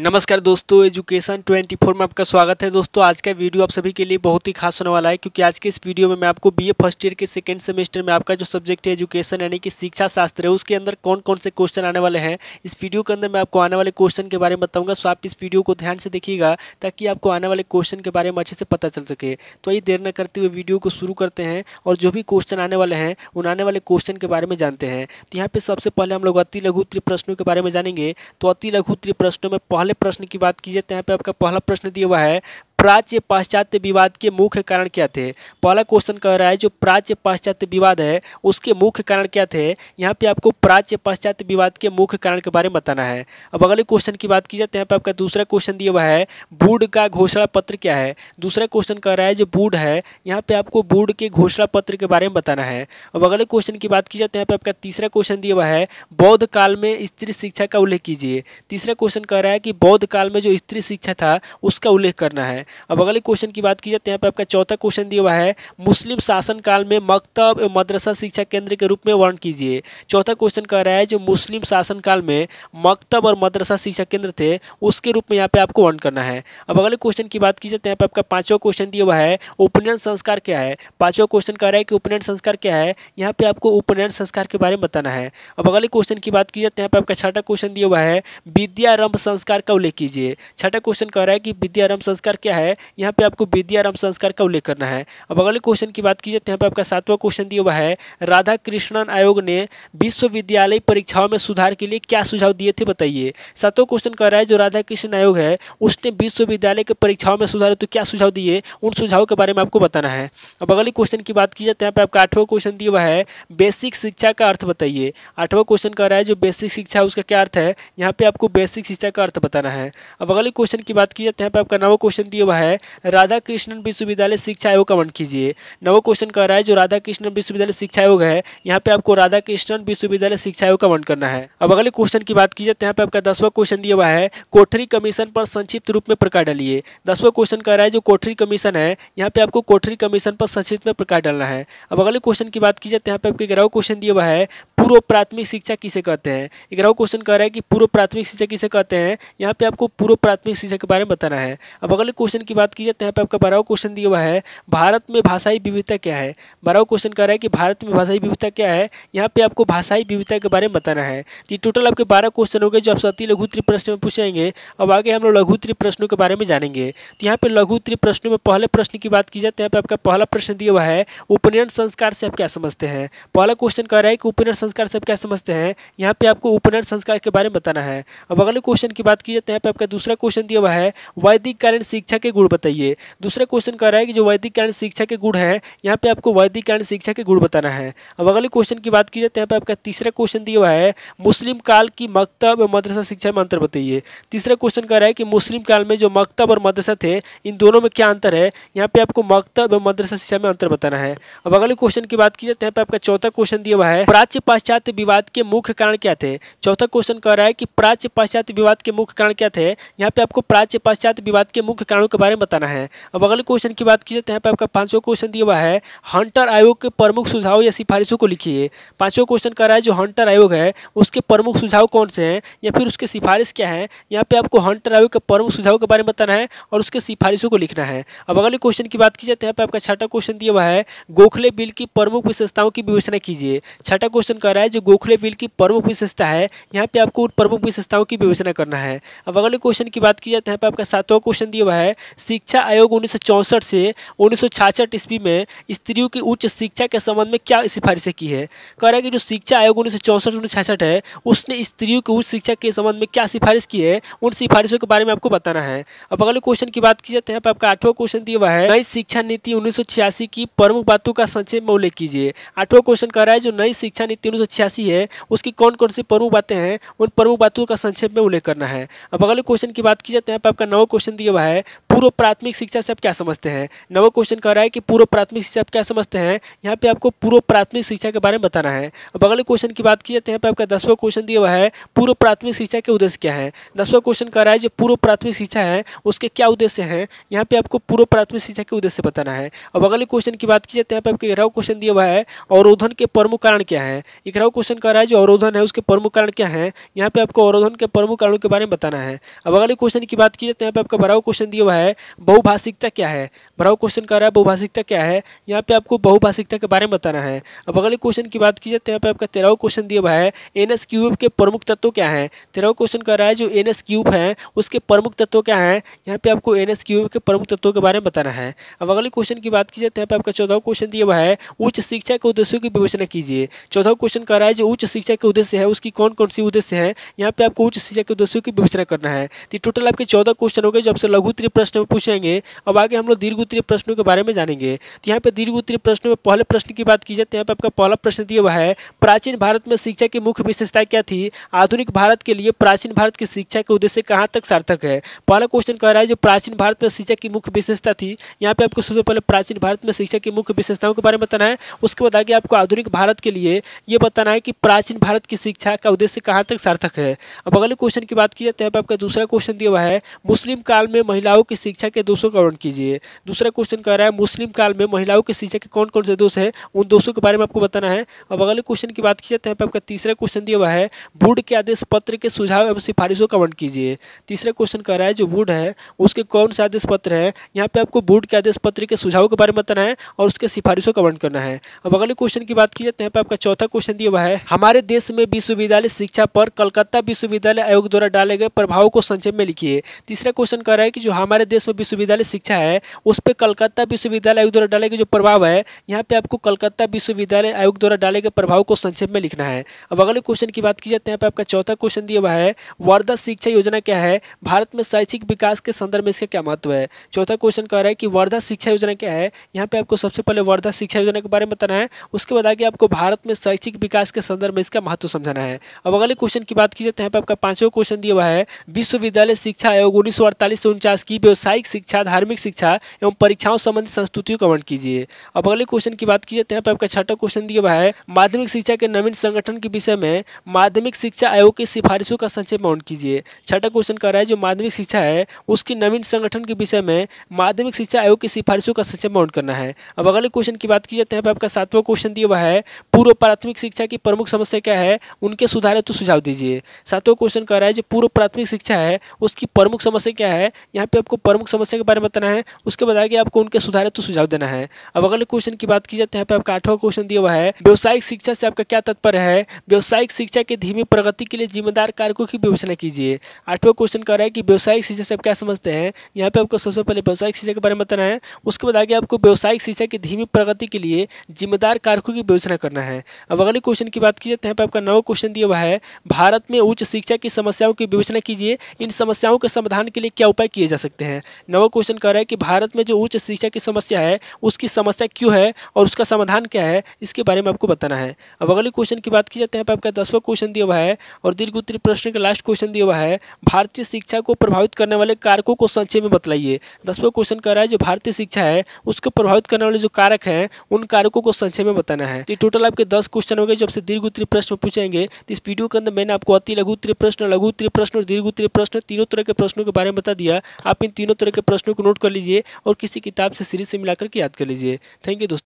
नमस्कार दोस्तों एजुकेशन 24 में आपका स्वागत है दोस्तों आज का वीडियो आप सभी के लिए बहुत ही खास होने वाला है क्योंकि आज के इस वीडियो में मैं आपको बीए फर्स्ट ईयर के सेकंड सेमेस्टर में आपका जो सब्जेक्ट है एजुकेशन यानी कि शिक्षा शास्त्र है उसके अंदर कौन कौन से क्वेश्चन आने वाले हैं इस वीडियो के अंदर मैं आपको आने वाले क्वेश्चन के बारे में बताऊँगा सो आप इस वीडियो को ध्यान से देखिएगा ताकि आपको आने वाले क्वेश्चन के बारे में अच्छे से पता चल सके तो ये देर न करते हुए वीडियो को शुरू करते हैं और जो भी क्वेश्चन आने वाले हैं उन आने वाले क्वेश्चन के बारे में जानते हैं तो यहाँ पर सबसे पहले हम लोग अति लघु त्रिप्रश्नों के बारे में जानेंगे तो अति लघु त्रिप्रश्नों में पहले प्रश्न की बात की जाए तो यहाँ पे आपका पहला प्रश्न दिया हुआ है प्राच्य पाश्चात्य विवाद के मुख्य कारण क्या थे पहला क्वेश्चन कह रहा है जो प्राच्य पाश्चात्य विवाद है उसके मुख्य कारण क्या थे यहाँ पे आपको प्राच्य पाश्चात्य विवाद के मुख्य कारण के बारे में बताना है अब अगले क्वेश्चन की बात की जाए तो यहाँ पे आपका दूसरा क्वेश्चन दिया हुआ है बूढ़ का घोषणा पत्र क्या है दूसरा क्वेश्चन कह रहा है जो बूढ़ है यहाँ पे आपको बूढ़ के घोषणा पत्र के बारे में बताना है अब अगले क्वेश्चन की बात की जाए तो यहाँ पे आपका तीसरा क्वेश्चन दिया हुआ है बौद्ध काल में स्त्री शिक्षा का उल्लेख कीजिए तीसरा क्वेश्चन कह रहा है कि बौद्ध काल में जो स्त्री शिक्षा था उसका उल्लेख करना है अब अगले क्वेश्चन की बात की जाए तो यहाँ पे आपका चौथा क्वेश्चन दिया हुआ है मुस्लिम शासनकाल में मकतब एवं मदरसा शिक्षा केंद्र के रूप में वर्ण कीजिए चौथा क्वेश्चन कह रहा है जो मुस्लिम शासनकाल में मकतब और मदरसा शिक्षा केंद्र थे उसके रूप में यहाँ पे आपको वर्ण करना है अब अगले क्वेश्चन की बात की जाए तो यहाँ पे आपका पाँचवा क्वेश्चन दिया हुआ है उपनयन संस्कार क्या है पाँचवा क्वेश्चन कह रहा है कि उपनयन संस्कार क्या है यहाँ पे आपको उपनयन संस्कार के बारे में बताना है अब अगले क्वेश्चन की बात की जाए तो यहाँ पे आपका छठा क्वेश्चन दिया हुआ है विद्यारंभ संस्कार का उल्लेख कीजिए छठा क्वेश्चन कह रहा है कि विद्यारंभ संस्कार क्या है यहाँ पे आपको विद्यारम संस्कार का उल्लेख करना है अब अगले क्वेश्चन की बात की जाए तो यहाँ पे आपका सातवां क्वेश्चन दिया हुआ है राधा कृष्णन आयोग ने विश्वविद्यालय परीक्षाओं में सुधार के लिए क्या सुझाव दिए थे बताइए सातवां क्वेश्चन कह रहा है जो राधा कृष्ण आयोग है उसने विश्वविद्यालय के परीक्षाओं में सुधार तो क्या सुझाव दिए उन सुझाव के बारे में आपको बताना है अब अगले क्वेश्चन की बात की जाए तो यहाँ पे आपका आठवां क्वेश्चन दिया हुआ है बेसिक शिक्षा का अर्थ बताइए आठवां क्वेश्चन कह रहा है जो बेसिक शिक्षा उसका क्या अर्थ है यहाँ पे आपको बेसिक शिक्षा का अर्थ बताना है अब अगले क्वेश्चन की बात की जाए तो यहाँ पे आपका नवा क्वेश्चन दिया वह है राधा कृष्णन विश्वविद्यालय शिक्षा आयोग कमेंट कीजिए नवा क्वेश्चन कह रहा है जो राधा कृष्णन विश्वविद्यालय शिक्षा आयोग है यहाँ पे आपको राधा कृष्णन विश्वविद्यालय शिक्षा आयोग कमेंट करना है अब अगले क्वेश्चन की बात की जाए तो यहाँ पे आपका दसवा क्वेश्चन दिया हुआ है कोठरी कमीशन पर संक्षिप्त रूप में प्रकार डालिए दसवा क्वेश्चन कह रहा है जो कोठरी कमीशन है यहाँ पे आपको कोठरी कमीशन पर संक्षिप्त में प्रकार डालना है अब अगले क्वेश्चन की बात की जाए तो यहाँ पे आपके ग्रह क्वेश्चन दिया हुआ है पूर्व प्राथमिक शिक्षा किसे कहते हैं ग्रह क्वेश्चन कह रहा है कि पूर्व प्राथमिक शिक्षा किसे कहते हैं यहाँ पे आपको पूर्व प्राथमिक शिक्षा के बारे में बताना है अब अगले क्वेश्चन क्वेश्चन की बात की जाए तो यहाँ पर आपका बारह क्वेश्चन दिया हुआ है भारत में भाषाई विविधता क्या है बारह क्वेश्चन कह रहा है कि भारत में भाषाई विविधता क्या है यहाँ पे आपको भाषाई विविधता के बारे में बताना है तो टोटल आपके बारह क्वेश्चन हो गए जो आप सती लघु प्रश्न में पूछेंगे अब आगे हम लोग लघु प्रश्नों के बारे में जानेंगे तो यहाँ पर लघु प्रश्नों में पहले प्रश्न की बात की जाए तो यहाँ पर आपका पहला प्रश्न दिया हुआ है उपनयन संस्कार से आप क्या समझते हैं पहला क्वेश्चन कह रहा है कि उपनयन संस्कार से आप क्या समझते हैं यहाँ पर आपको उपनयन संस्कार के बारे में बताना है अब अगले क्वेश्चन की बात की जाए तो यहाँ पर आपका दूसरा क्वेश्चन दिया हुआ है वैदिक कालीन शिक्षा के के गुण बताइए दूसरा क्वेश्चन कह रहा है कि जो वैदिक कारण शिक्षा के गुण हैं यहाँ पे आपको वैदिक कारण शिक्षा के गुण बताना है अब अगले क्वेश्चन की बात की जाए तो यहाँ पे आपका तीसरा क्वेश्चन दिया हुआ है मुस्लिम काल की मकतब और मदरसा शिक्षा में अंतर बताइए तीसरा क्वेश्चन कह रहा है कि मुस्लिम काल में जो मकतब और मदरसा थे इन दोनों में क्या अंतर है यहाँ पे आपको मकतब और मदरसा शिक्षा में अंतर बताना है अब अगले क्वेश्चन की बात की जाए तो यहाँ पे आपका चौथा क्वेश्चन दिया हुआ है प्राच्य पाश्चात्य विवाद के मुख्य कारण क्या थे चौथा क्वेश्चन कह रहा है कि प्राच्य पाश्चात्य विवाद के मुख्य कारण क्या थे यहाँ पे आपको प्राच्य पाश्चात्य विवाद के मुख्य कारणों का बारे में बताना है अब अगले क्वेश्चन की बात की जाए तो यहाँ पर आपका पांचवा क्वेश्चन दिया हुआ है हंटर आयोग के प्रमुख सुझाव या सिफारिशों को लिखिए पांचवा क्वेश्चन कर रहा है जो हंटर आयोग है उसके प्रमुख सुझाव कौन से हैं या फिर उसके सिफारिश क्या है यहाँ पर आपको हंटर आयोग के प्रमुख सुझाव के बारे में बताना है और उसके सिफारिशों को लिखना है अब अगले क्वेश्चन की बात की जाए तो यहाँ पर आपका छठा क्वेश्चन दिया हुआ है गोखले बिल की प्रमुख विशेषताओं की विवेचना कीजिए छठा क्वेश्चन कर रहा है जो गोखले बिल की प्रमुख विशेषता है यहाँ पे आपको उन प्रमुख विशेषताओं की विवेचना करना है अब अगले क्वेश्चन की बात की जाए तो यहाँ पे आपका सातवां क्वेश्चन दिया हुआ है शिक्षा आयोग उन्नीस से उन्नीस ईस्वी में स्त्रियों की उच्च शिक्षा के संबंध में क्या सिफारिशें की है कह रहा है कि जो शिक्षा आयोग उन्नीस सौ चौंसठ है उसने स्त्रियों की उच्च शिक्षा के संबंध में क्या सिफारिश की है उन सिफारिशों के बारे में आपको बताना है अब अगले क्वेश्चन की बात की जाते हैं आपका आठवां क्वेश्चन दिया हुआ है नई शिक्षा नीति उन्नीस की प्रमुख बातों का संक्षेप में उल्लेख कीजिए आठवां क्वेश्चन कह रहा है जो नई शिक्षा नीति उन्नीस है उसकी कौन कौन सी प्रमुख बातें हैं उन प्रमुख बातों का संक्षेप में उल्लेख करना है अब अगले क्वेश्चन की बात की जाते हैं आपका नौ क्वेश्चन दिया हुआ है पूर्व प्राथमिक शिक्षा से आप क्या समझते हैं नवा क्वेश्चन कह रहा है कि पूर्व प्राथमिक शिक्षा आप क्या समझते हैं यहाँ पे आपको पूर्व प्राथमिक शिक्षा के बारे में बताना है अब अगले क्वेश्चन की बात की जाती है यहाँ पे आपका दसवां क्वेश्चन दिया हुआ है पूर्व प्राथमिक शिक्षा के उद्देश्य क्या है दसवां क्वेश्चन कह रहा है जो पूर्व प्राथमिक शिक्षा है उसके क्या उद्देश्य है यहाँ पे आपको पूर्व प्राथमिक शिक्षा के उद्देश्य बताना है अब अगले क्वेश्चन की बात की जाती है यहाँ पे आपका ग्रह क्वेश्चन दिया हुआ है अवरोधन के प्रमुख कारण क्या है ग्रह क्वेश्चन कह रहा है जो अवरोधन है उसके प्रमुख कारण क्या है यहाँ पे आपको अवरोधन के प्रमुख कारणों के बारे में बताना है अब अगले क्वेश्चन की बात की जाते है यहाँ पे आपका बड़ा क्वेश्चन दिया हुआ है है बहुभाषिकता क्या है बड़ा क्वेश्चन कर रहा है बहुभाषिकता क्या है यहाँ पे आपको बहुभाषिकता के बारे में बताना है अब अगले क्वेश्चन की बात की जाए तो यहाँ पे आपका तेरह क्वेश्चन दिया हुआ है एन एस क्यूब के प्रमुख तत्व क्या है तेरह क्वेश्चन कर रहा है जो एन एस क्यूब है उसके प्रमुख तत्व क्या है यहाँ पे आपको एन एस क्यूब के प्रमुख तत्वों के बारे में बताना है अब अगले क्वेश्चन की बात की जाए तो यहाँ पे आपका चौदह क्वेश्चन दिया हुआ है उच्च शिक्षा के उद्देश्यों की विवेचना कीजिए चौदह क्वेश्चन कर रहा है जो उच्च शिक्षा के उद्देश्य है उसकी कौन कौन सी उद्देश्य है यहाँ पे आपको उच्च शिक्षा के उद्देश्यों की विवेचना करना है तो टोटल आपके चौदह क्वेश्चन हो गए जो आपसे लघु त्रिप्रश्न प्रश्न पूछेंगे अब आगे हम लोग दीर्घ उत्तरीय प्रश्नों के बारे में जानेंगे तो यहाँ पर दीर्घ उत्तरीय प्रश्नों में पहले प्रश्न की बात की जाए तो यहाँ पर आपका पहला प्रश्न दिया हुआ है प्राचीन भारत में शिक्षा की मुख्य विशेषता क्या थी आधुनिक भारत के लिए प्राचीन भारत की शिक्षा के उद्देश्य कहाँ तक सार्थक है पहला क्वेश्चन कह रहा है जो प्राचीन भारत में शिक्षा की मुख्य विशेषता थी यहाँ पे आपको सबसे पहले प्राचीन भारत में शिक्षा की मुख्य विशेषताओं के बारे में बताना है उसके बाद आगे आपको आधुनिक भारत के लिए ये बताना है कि प्राचीन भारत की शिक्षा का उद्देश्य कहाँ तक सार्थक है अब अगले क्वेश्चन की बात की जाए तो यहाँ पर आपका दूसरा क्वेश्चन दिया हुआ है मुस्लिम काल में महिलाओं की की शिक्षा के दोषों का वर्णन कीजिए दूसरा क्वेश्चन कह रहा है मुस्लिम काल में महिलाओं की शिक्षा के कौन कौन से दोष हैं उन दोषों के बारे में आपको बताना है अब अगले क्वेश्चन की बात की जाए तो यहाँ पर आपका तीसरा क्वेश्चन दिया हुआ है बोर्ड के आदेश पत्र के सुझाव एवं सिफारिशों का वर्ण कीजिए तीसरा क्वेश्चन कह रहा है जो बोर्ड है उसके कौन से आदेश पत्र है यहाँ पर आपको बोर्ड के आदेश पत्र के सुझाव के बारे में बताना है और उसके सिफारिशों का वर्ण करना है अब अगले क्वेश्चन की बात की जाए तो यहाँ पर आपका चौथा क्वेश्चन दिया हुआ है हमारे देश में विश्वविद्यालय शिक्षा पर कलकत्ता विश्वविद्यालय आयोग द्वारा डाले गए प्रभाव को संक्षेप में लिखिए तीसरा क्वेश्चन कह रहा है कि जो हमारे देश में विश्वविद्यालय शिक्षा है उस पर कलकत्ता विश्वविद्यालय आयोग द्वारा डाले गए जो प्रभाव है यहाँ पे आपको कलकत्ता विश्वविद्यालय आयोग द्वारा डाले गए प्रभाव को संक्षेप में लिखना है अब अगले क्वेश्चन की बात की जाए तो यहाँ पे आपका चौथा क्वेश्चन दिया हुआ है वर्धा शिक्षा योजना क्या है भारत में शैक्षिक विकास के संदर्भ में इसका क्या महत्व है चौथा क्वेश्चन कह रहा है कि वर्धा शिक्षा योजना क्या है यहाँ पे आपको सबसे पहले वर्धा शिक्षा योजना के बारे में बताना है उसके बाद आगे आपको भारत में शैक्षिक विकास के संदर्भ में इसका महत्व समझाना है अब अगले क्वेश्चन की बात की जाए तो यहाँ पे आपका पांचवा क्वेश्चन दिया हुआ है विश्वविद्यालय शिक्षा आयोग उन्नीस सौ अड़तालीस से की व्यवसायिक शिक्षा धार्मिक शिक्षा एवं परीक्षाओं संबंधी संस्तुतियों का वर्णन कीजिए अब अगले क्वेश्चन की बात की जाते हैं आपका छठा क्वेश्चन दिया हुआ है माध्यमिक शिक्षा के नवीन संगठन के विषय में माध्यमिक शिक्षा आयोग की सिफारिशों का संक्षेप वर्णन कीजिए छठा क्वेश्चन कर रहा है जो माध्यमिक शिक्षा है उसकी नवीन संगठन के विषय में माध्यमिक शिक्षा आयोग की सिफारिशों का संक्षेप वर्णन करना है अब अगले क्वेश्चन की बात की जाते हैं आपका सातवां क्वेश्चन दिया हुआ है पूर्व प्राथमिक शिक्षा की प्रमुख समस्या क्या है उनके सुधार हेतु सुझाव दीजिए सातवां क्वेश्चन कर रहा है जो पूर्व प्राथमिक शिक्षा है उसकी प्रमुख समस्या क्या है यहाँ पे आपको प्रमुख समस्या के बारे में बताना है उसके बाद आगे आपको उनके सुधारे तो सुझाव देना है अब अगले क्वेश्चन की बात की जाती है यहाँ पे आपका आठवां क्वेश्चन दिया हुआ है व्यावसायिक शिक्षा से आपका क्या तत्पर है व्यावसायिक शिक्षा की धीमी प्रगति के लिए जिम्मेदार कारकों की विवेचना कीजिए आठवां क्वेश्चन कह रहा है कि व्यावसायिक शिक्षा से आप क्या समझते हैं यहाँ पे आपको सबसे पहले व्यावसायिक शिक्षा के बारे में बताना है उसके बाद आगे आपको व्यावसायिक शिक्षा की धीमी प्रगति के लिए जिम्मेदार कारकों की विवेचना करना है अब अगले क्वेश्चन की बात की जाती है यहाँ पे आपका नवा क्वेश्चन दिया हुआ है भारत में उच्च शिक्षा की समस्याओं की विवेचना कीजिए इन समस्याओं के समाधान के लिए क्या उपाय किए जा सकते हैं हैं नवा क्वेश्चन कह रहा है कि भारत में जो उच्च शिक्षा की समस्या है उसकी समस्या क्यों है और उसका समाधान क्या है इसके बारे में आपको बताना है अब अगले क्वेश्चन की बात की जाते हैं आपका दसवा क्वेश्चन दिया हुआ है और दीर्घ उत्तरी प्रश्न का लास्ट क्वेश्चन दिया हुआ है भारतीय शिक्षा को प्रभावित करने वाले कारकों को संक्षेप में बतलाइए दसवा क्वेश्चन कह रहा है जो भारतीय शिक्षा है उसको प्रभावित करने वाले जो कारक हैं उन कारकों को संक्षेप में बताना है टोटल तो आपके दस क्वेश्चन हो गए जो आपसे दीर्घ उत्तरी प्रश्न पूछेंगे तो इस वीडियो के अंदर मैंने आपको अति लघु उत्तरी प्रश्न लघु उत्तरी प्रश्न और दीर्घ उत्तरी प्रश्न तीनों तरह के प्रश्नों के बारे में बता दिया आप इन तीनों तीनों तरह के प्रश्नों को नोट कर लीजिए और किसी किताब से सीरीज से मिलाकर के याद कर लीजिए थैंक यू दोस्तों